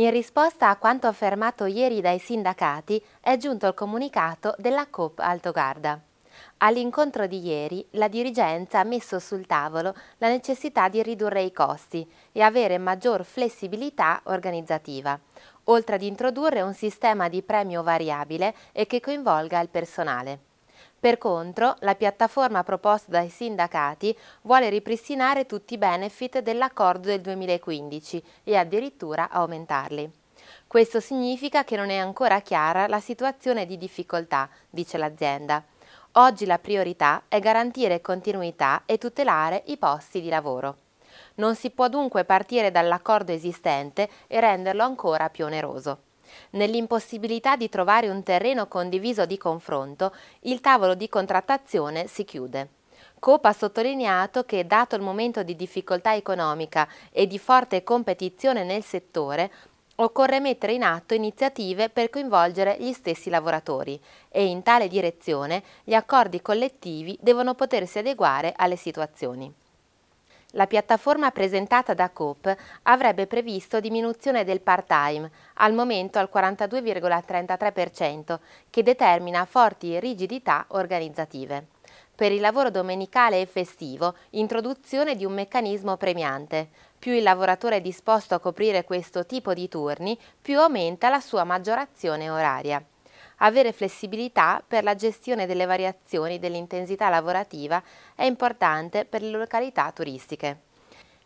In risposta a quanto affermato ieri dai sindacati è giunto il comunicato della COP Garda. All'incontro di ieri la dirigenza ha messo sul tavolo la necessità di ridurre i costi e avere maggior flessibilità organizzativa, oltre ad introdurre un sistema di premio variabile e che coinvolga il personale. Per contro, la piattaforma proposta dai sindacati vuole ripristinare tutti i benefit dell'accordo del 2015 e addirittura aumentarli. Questo significa che non è ancora chiara la situazione di difficoltà, dice l'azienda. Oggi la priorità è garantire continuità e tutelare i posti di lavoro. Non si può dunque partire dall'accordo esistente e renderlo ancora più oneroso. Nell'impossibilità di trovare un terreno condiviso di confronto, il tavolo di contrattazione si chiude. Coop ha sottolineato che, dato il momento di difficoltà economica e di forte competizione nel settore, occorre mettere in atto iniziative per coinvolgere gli stessi lavoratori e in tale direzione gli accordi collettivi devono potersi adeguare alle situazioni. La piattaforma presentata da Coop avrebbe previsto diminuzione del part-time, al momento al 42,33%, che determina forti rigidità organizzative. Per il lavoro domenicale e festivo, introduzione di un meccanismo premiante. Più il lavoratore è disposto a coprire questo tipo di turni, più aumenta la sua maggiorazione oraria. Avere flessibilità per la gestione delle variazioni dell'intensità lavorativa è importante per le località turistiche.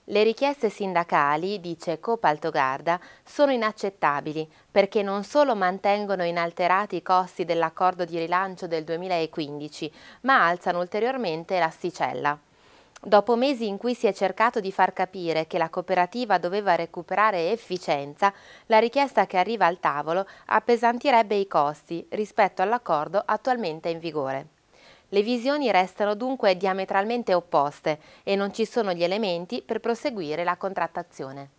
Le richieste sindacali, dice Copaltogarda, sono inaccettabili perché non solo mantengono inalterati i costi dell'accordo di rilancio del 2015, ma alzano ulteriormente l'asticella. Dopo mesi in cui si è cercato di far capire che la cooperativa doveva recuperare efficienza, la richiesta che arriva al tavolo appesantirebbe i costi rispetto all'accordo attualmente in vigore. Le visioni restano dunque diametralmente opposte e non ci sono gli elementi per proseguire la contrattazione.